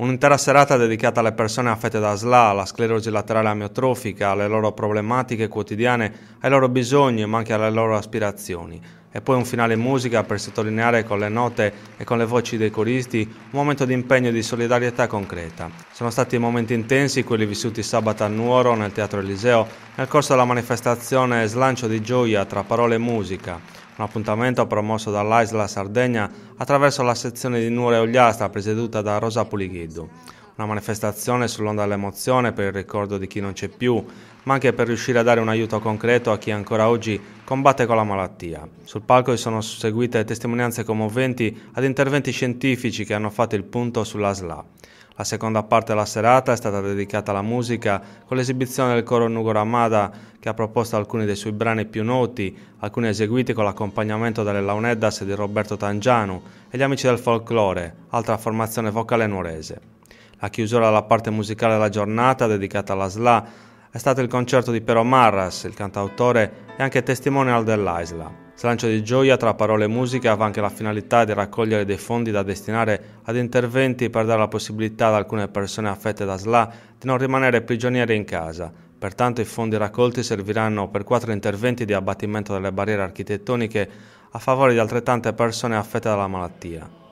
Un'intera serata dedicata alle persone affette da SLA, alla sclerosi laterale amiotrofica, alle loro problematiche quotidiane, ai loro bisogni ma anche alle loro aspirazioni. E poi un finale in musica per sottolineare con le note e con le voci dei coristi un momento di impegno e di solidarietà concreta. Sono stati momenti intensi quelli vissuti sabato a Nuoro nel Teatro Eliseo nel corso della manifestazione Slancio di Gioia tra parole e musica un appuntamento promosso dall'Aisla Sardegna attraverso la sezione di Nure Ogliastra presieduta da Rosa Pulighiddu. Una manifestazione sull'onda dell'emozione per il ricordo di chi non c'è più, ma anche per riuscire a dare un aiuto concreto a chi ancora oggi combatte con la malattia. Sul palco si sono seguite testimonianze commoventi ad interventi scientifici che hanno fatto il punto sulla SLA. La seconda parte della serata è stata dedicata alla musica con l'esibizione del coro Nugo Ramada che ha proposto alcuni dei suoi brani più noti, alcuni eseguiti con l'accompagnamento delle Launeddas di Roberto Tangianu e gli Amici del Folklore, altra formazione vocale nuorese. La chiusura della parte musicale della giornata dedicata alla SLA è stato il concerto di Pero Marras, il cantautore e anche testimonial dell'Aisla. Slancio di gioia tra parole e musica aveva anche la finalità di raccogliere dei fondi da destinare ad interventi per dare la possibilità ad alcune persone affette da SLA di non rimanere prigionieri in casa. Pertanto i fondi raccolti serviranno per quattro interventi di abbattimento delle barriere architettoniche a favore di altrettante persone affette dalla malattia.